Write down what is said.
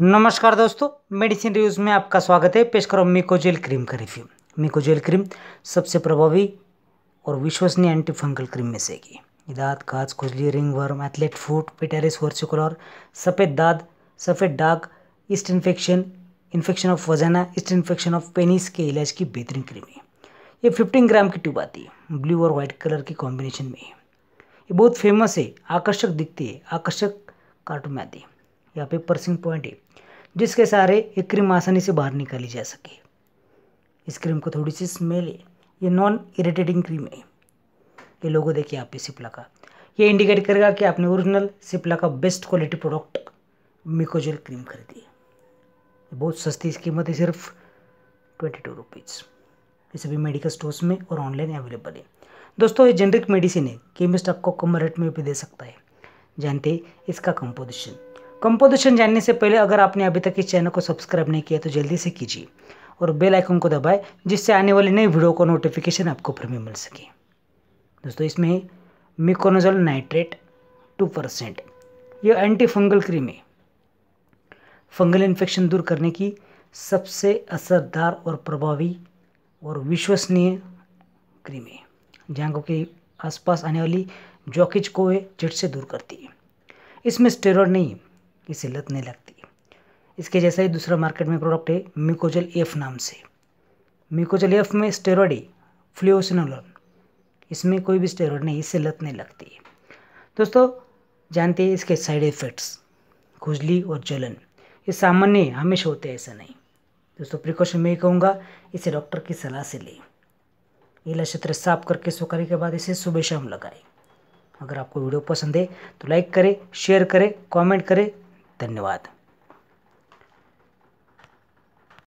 नमस्कार दोस्तों medicine reviews में आपका स्वागत है पेश करो मिकोजेल क्रीम का रिव्यू मिकोजेल क्रीम सबसे प्रभावी और विश्वसनीय एंटी फंगल क्रीम में से की दाँत काज खुजली ringworm athlete foot pityriasis versicolor सफ़ेद दाद सफ़ेद डाग yeast infection infection of vagina yeast infection of penis के इलाज की बेहतरीन क्रीम है ये फिफ्टीन ग्राम की ट्यूब आती है ब्लू और वाइट कलर की कॉम्बिनेशन में है ये बहुत फेमस है आकर्षक दिखती है आकर्षक कार्टून में आती है यहाँ पे पर्सिंग पॉइंट है जिसके सहारे ये क्रीम आसानी से बाहर निकाली जा सके इस क्रीम को थोड़ी सी स्मेल है ये नॉन इरिटेटिंग क्रीम है ये लोगो देखिए आप पे सिप्ला का ये इंडिकेट करेगा कि आपने ओरिजिनल सिप्ला का best quality product Mycogel cream खरीदी है बहुत सस्ती कीमत है सिर्फ ट्वेंटी टू रुपीज़ ये सभी मेडिकल स्टोर्स में और ऑनलाइन अवेलेबल है दोस्तों ये जेनरिक मेडिसिन है केमिस्ट आपको कम रेट में भी दे सकता है जानते इसका कंपोजिशन कंपोजिशन जानने से पहले अगर आपने अभी तक इस चैनल को सब्सक्राइब नहीं किया तो जल्दी से कीजिए और बेल आइकन को दबाए जिससे आने वाली नई वीडियो का नोटिफिकेशन आपको फिर में मिल सके दोस्तों इसमें मिकोनोजल नाइट्रेट टू परसेंट यह एंटी फंगल क्रीम है फंगल इन्फेक्शन दूर करने की सबसे असरदार और प्रभावी और विश्वसनीय क्रीम है जांघों के आसपास आने वाली जॉकिज को चिट से दूर करती है इसमें स्टेरॉयड नहीं है की सिल्लत नहीं लगती इसके जैसा ही दूसरा मार्केट में प्रोडक्ट है म्यूकोजल एफ नाम से म्यूकोजल एफ में स्टेरॉइड फ्लोसिनोलोन इसमें कोई भी स्टेरॉयड नहीं इससे लत नहीं लगती है दोस्तों जानते हैं इसके साइड इफ़ेक्ट्स खुजली और जलन ये सामान्य हमेशा होते हैं ऐसा नहीं दोस्तों प्रिकॉशन में ही कहूँगा इसे डॉक्टर की सलाह से लें गीला क्षेत्र साफ करके सुखाने के बाद इसे सुबह शाम लगाएं अगर आपको वीडियो पसंद है तो लाइक करें शेयर करें कॉमेंट करें धन्यवाद